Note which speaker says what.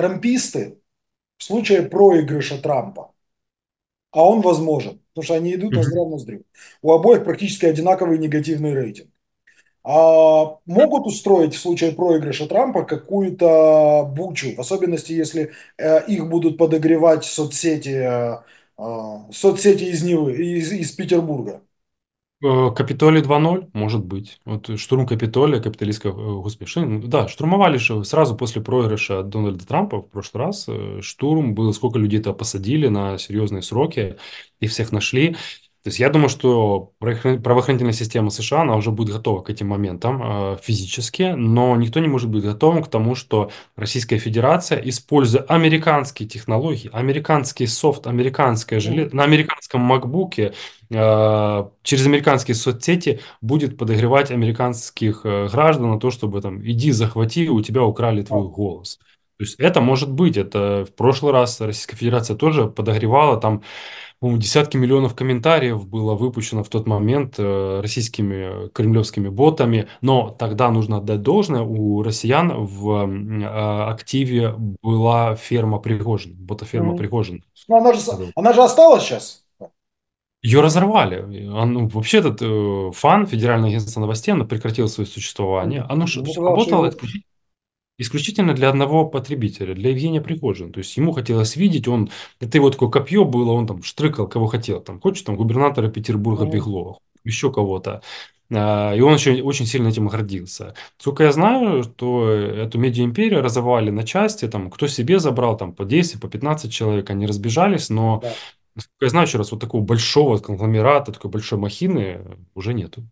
Speaker 1: трамписты в случае проигрыша Трампа, а он возможен, потому что они идут на здравную ноздрю. У обоих практически одинаковый негативный рейтинг. А могут устроить в случае проигрыша Трампа какую-то бучу, в особенности, если э, их будут подогревать соцсети, э, э соцсети из Невы, из, из Петербурга.
Speaker 2: Э, Капитолий 2.0, может быть. Вот штурм Капитолия, капиталистская э, господи, да, штурмовали же сразу после проигрыша Дональда Трампа в прошлый раз. Э, штурм был, сколько людей-то посадили на серьезные сроки и всех нашли. То есть я думаю, что правоохранительная система США, она уже будет готова к этим моментам э, физически, но никто не может быть готовым к тому, что Российская Федерация, используя американские технологии, американский софт, американское железо, на американском макбуке, э, через американские соцсети будет подогревать американских э, граждан на то, чтобы там «иди захвати, у тебя украли твой голос». То есть это может быть, это в прошлый раз Российская Федерация тоже подогревала, там десятки миллионов комментариев было выпущено в тот момент э, российскими э, кремлевскими ботами, но тогда нужно отдать должное, у россиян в а, активе была ферма Пригожин, ботаферма mm-hmm. Пригожин.
Speaker 1: Но ну, она же, она же осталась сейчас.
Speaker 2: Ее разорвали. Он, вообще этот э, фан Федеральное агентство новостей оно прекратило свое существование. Оно же работало исключительно исключительно для одного потребителя, для Евгения Пригожина. То есть ему хотелось видеть, он, это его такое копье было, он там штрыкал, кого хотел, там, хочешь там губернатора Петербурга mm-hmm. Беглова, еще кого-то. А, и он еще очень сильно этим гордился. Сколько я знаю, что эту медиа-империю разорвали на части, там, кто себе забрал, там, по 10, по 15 человек, они разбежались, но, да. насколько я знаю, еще раз, вот такого большого конгломерата, такой большой махины уже нету.